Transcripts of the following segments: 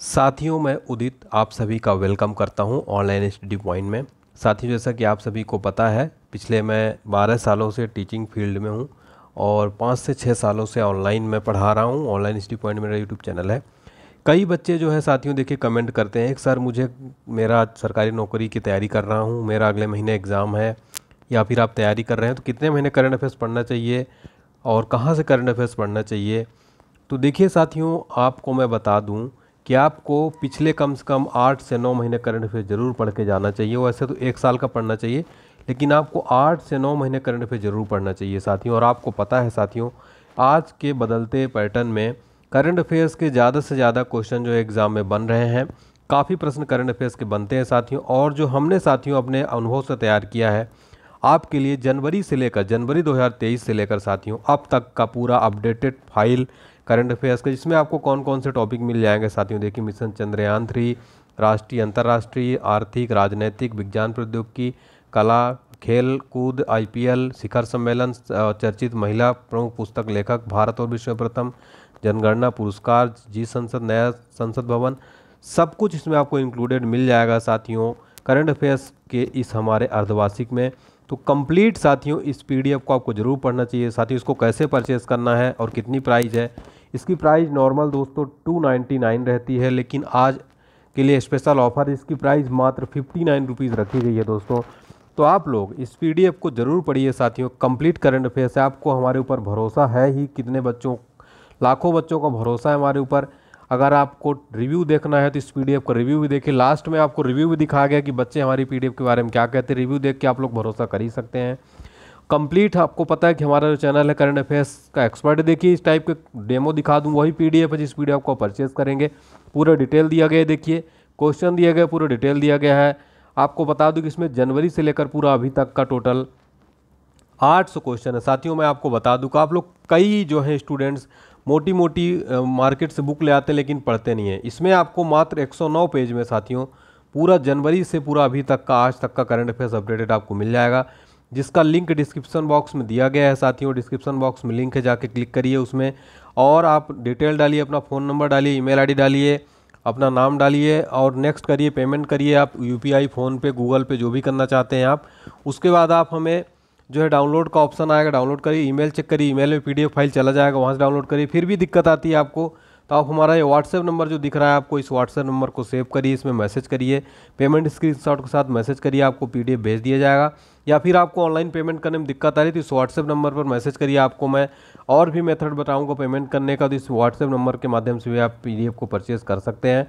साथियों मैं उदित आप सभी का वेलकम करता हूं ऑनलाइन स्टडी पॉइंट में साथियों जैसा कि आप सभी को पता है पिछले मैं बारह सालों से टीचिंग फील्ड में हूं और पाँच से छः सालों से ऑनलाइन मैं पढ़ा रहा हूं ऑनलाइन स्टडी पॉइंट मेरा यूट्यूब चैनल है कई बच्चे जो है साथियों देखिए कमेंट करते हैं सर मुझे मेरा सरकारी नौकरी की तैयारी कर रहा हूँ मेरा अगले महीने एग्ज़ाम है या फिर आप तैयारी कर रहे हैं तो कितने महीने करंट अफेयर्स पढ़ना चाहिए और कहाँ से करंट अफेयर्स पढ़ना चाहिए तो देखिए साथियों आपको मैं बता दूँ कि आपको पिछले कम से कम आठ से नौ महीने करंट अफेयर ज़रूर पढ़ के जाना चाहिए वैसे तो एक साल का पढ़ना चाहिए लेकिन आपको आठ से नौ महीने करंट अफेयर ज़रूर पढ़ना चाहिए साथियों और आपको पता है साथियों आज के बदलते पैटर्न में करंट अफेयर्स के ज़्यादा से ज़्यादा क्वेश्चन जो एग्ज़ाम में बन रहे हैं काफ़ी प्रश्न करंट अफेयर्स के बनते हैं साथियों और जो हमने साथियों अपने अनुभव से तैयार किया है आपके लिए जनवरी से लेकर जनवरी 2023 से लेकर साथियों अब तक का पूरा अपडेटेड फाइल करंट अफेयर्स का जिसमें आपको कौन कौन से टॉपिक मिल जाएंगे साथियों देखिए मिशन चंद्रयान थ्री राष्ट्रीय अंतर्राष्ट्रीय आर्थिक राजनैतिक विज्ञान प्रौद्योगिकी कला खेल कूद आईपीएल शिखर सम्मेलन चर्चित महिला प्रमुख पुस्तक लेखक भारत और विश्व प्रथम जनगणना पुरस्कार जी संसद नया संसद भवन सब कुछ इसमें आपको इंक्लूडेड मिल जाएगा साथियों करंट अफेयर्स के इस हमारे अर्धवार्षिक में तो कंप्लीट साथियों इस पीडीएफ को आपको ज़रूर पढ़ना चाहिए साथियों इसको कैसे परचेस करना है और कितनी प्राइस है इसकी प्राइस नॉर्मल दोस्तों 299 रहती है लेकिन आज के लिए स्पेशल ऑफर इसकी प्राइस मात्र फिफ्टी नाइन रुपीज़ रखी गई है दोस्तों तो आप लोग इस पीडीएफ को ज़रूर पढ़िए साथियों कंप्लीट करंट अफेयर से आपको हमारे ऊपर भरोसा है ही कितने बच्चों लाखों बच्चों का भरोसा है हमारे ऊपर अगर आपको रिव्यू देखना है तो इस पीडीएफ का रिव्यू भी देखिए लास्ट में आपको रिव्यू भी दिखाया गया कि बच्चे हमारी पीडीएफ के बारे में क्या कहते हैं रिव्यू देख के आप लोग भरोसा कर ही सकते हैं कंप्लीट आपको पता है कि हमारा जो चैनल है करंट अफेयर्स का एक्सपर्ट देखिए इस टाइप के डेमो दिखा दूँ वही पी डी है जिस पी डी को परचेज करेंगे पूरा डिटेल दिया गया है देखिए क्वेश्चन दिया गया पूरा डिटेल दिया गया है आपको बता दूँ कि इसमें जनवरी से लेकर पूरा अभी तक का टोटल आठ सौ क्वेश्चन है साथियों मैं आपको बता दूँ कि आप लोग कई जो हैं स्टूडेंट्स मोटी मोटी मार्केट से बुक ले आते हैं लेकिन पढ़ते नहीं हैं इसमें आपको मात्र 109 पेज में साथियों पूरा जनवरी से पूरा अभी तक का आज तक का करंट अफेयर्स अपडेटेड आपको मिल जाएगा जिसका लिंक डिस्क्रिप्शन बॉक्स में दिया गया है साथियों डिस्क्रिप्शन बॉक्स में लिंक है जाके क्लिक करिए उसमें और आप डिटेल डालिए अपना फ़ोन नंबर डालिए ईमेल आईडी डालिए अपना नाम डालिए और नेक्स्ट करिए पेमेंट करिए आप U P I PhonePe Google Pay जो भी करना चाहते हैं आप उसके बाद आप हमें जो है डाउनलोड का ऑप्शन आएगा डाउनलोड करिए ईमेल चेक करिए ईमेल में पीडीएफ फाइल चला जाएगा वहाँ से डाउनलोड करिए फिर भी दिक्कत आती है आपको तो आप हमारा ये व्हाट्सएप नंबर जो दिख रहा है आपको इस व्हाट्सएप नंबर को सेव करिए इसमें मैसेज करिए पेमेंट स्क्रीनशॉट के साथ मैसेज करिए आपको पीडीएफ भेज दिया जाएगा या फिर आपको ऑनलाइन पेमेंट करने में दिक्कत आ रही तो इस व्हाट्सएप नंबर पर मैसेज करिए आपको मैं और भी मेथड बताऊंगा पेमेंट करने का तो इस व्हाट्सएप नंबर के माध्यम से भी आप एफ को परचेज़ कर सकते हैं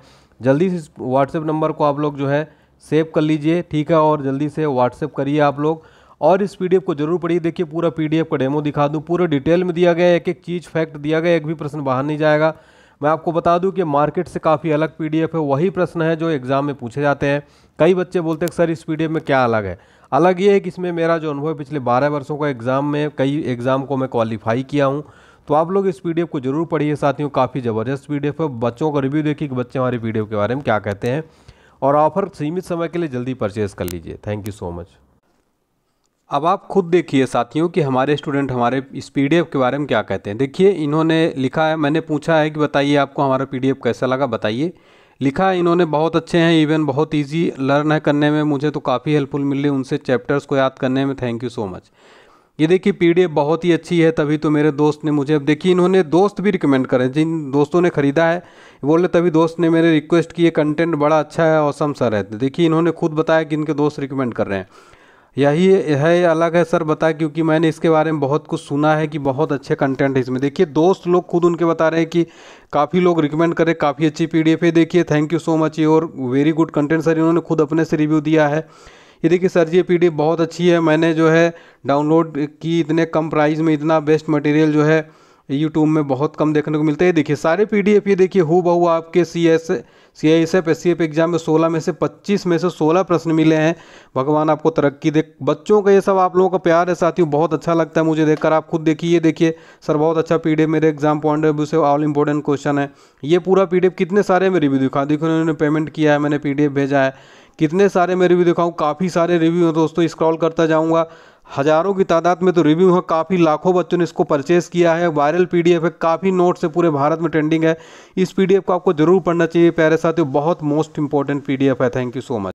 जल्दी से इस व्हाट्सएप नंबर को आप लोग जो है सेव कर लीजिए ठीक है और जल्दी से व्हाट्सएप करिए आप लोग और इस पीडीएफ को जरूर पढ़िए देखिए पूरा पीडीएफ का डेमो दिखा दूँ पूरे डिटेल में दिया गया एक एक चीज़ फैक्ट दिया गया एक भी प्रश्न बाहर नहीं जाएगा मैं आपको बता दूं कि मार्केट से काफ़ी अलग पीडीएफ है वही प्रश्न है जो एग्ज़ाम में पूछे जाते हैं कई बच्चे बोलते हैं सर इस पीडीएफ में क्या अलग है अलग ये है कि इसमें मेरा जो अनुभव है पिछले बारह वर्षों का एग्ज़ाम में कई एग्ज़ाम को मैं क्वालिफाई किया हूँ तो आप लोग इस पी को जरूर पढ़िए साथियों काफ़ी ज़बरदस्त पी है बच्चों का रिव्यू देखिए कि बच्चे हमारे पी के बारे में क्या कहते हैं और ऑफर सीमित समय के लिए जल्दी परचेज़ कर लीजिए थैंक यू सो मच अब आप खुद देखिए साथियों कि हमारे स्टूडेंट हमारे इस पी के बारे में क्या कहते हैं देखिए इन्होंने लिखा है मैंने पूछा है कि बताइए आपको हमारा पी कैसा लगा बताइए लिखा है इन्होंने बहुत अच्छे हैं इवन बहुत इजी लर्न है करने में मुझे तो काफ़ी हेल्पफुल मिल रही उनसे चैप्टर्स को याद करने में थैंक यू सो मच ये देखिए पी बहुत ही अच्छी है तभी तो मेरे दोस्त ने मुझे अब देखिए इन्होंने दोस्त भी रिकमेंड करें जिन दोस्तों ने ख़रीदा है बोले तभी दोस्त ने मेरे रिक्वेस्ट किए कंटेंट बड़ा अच्छा है और सर है देखिए इन्होंने खुद बताया कि इनके दोस्त रिकमेंड कर रहे हैं यही है अलग है सर बताए क्योंकि मैंने इसके बारे में बहुत कुछ सुना है कि बहुत अच्छे कंटेंट है इसमें देखिए दोस्त लोग खुद उनके बता रहे हैं कि काफ़ी लोग रिकमेंड करें काफ़ी अच्छी पी है देखिए थैंक यू सो मच ये और वेरी गुड कंटेंट सर इन्होंने खुद अपने से रिव्यू दिया है ये देखिए सर ये पी बहुत अच्छी है मैंने जो है डाउनलोड की इतने कम प्राइस में इतना बेस्ट मटेरियल जो है यूट्यूब में बहुत कम देखने को मिलता है देखिए सारे पीडीएफ ये देखिए हु बहु आपके C S C I S F S C F exam में सोलह में से पच्चीस में से सोलह प्रश्न मिले हैं भगवान आपको तरक्की दे बच्चों का ये सब आप लोगों का प्यार है साथियों बहुत अच्छा लगता है मुझे देखकर आप खुद देखिए ये देखिए सर बहुत अच्छा पी मेरे एग्जाम पॉइंट ऑफ व्यू से ऑल इंपॉर्टेंट क्वेश्चन है ये पूरा पी कितने सारे में रिव्यू दिखा देखो उन्होंने पेमेंट किया है मैंने पी भेजा है कितने सारे मैं रिव्यू दिखाऊँ काफ़ी सारे रिव्यू हैं दोस्तों स्क्रॉल करता जाऊँगा हज़ारों की तादाद में तो रिव्यू है काफ़ी लाखों बच्चों ने इसको परचेस किया है वायरल पीडीएफ है काफ़ी नोट से पूरे भारत में ट्रेंडिंग है इस पीडीएफ को आपको ज़रूर पढ़ना चाहिए प्यारे साथियों बहुत मोस्ट इंपॉर्टेंट पीडीएफ है थैंक यू सो मच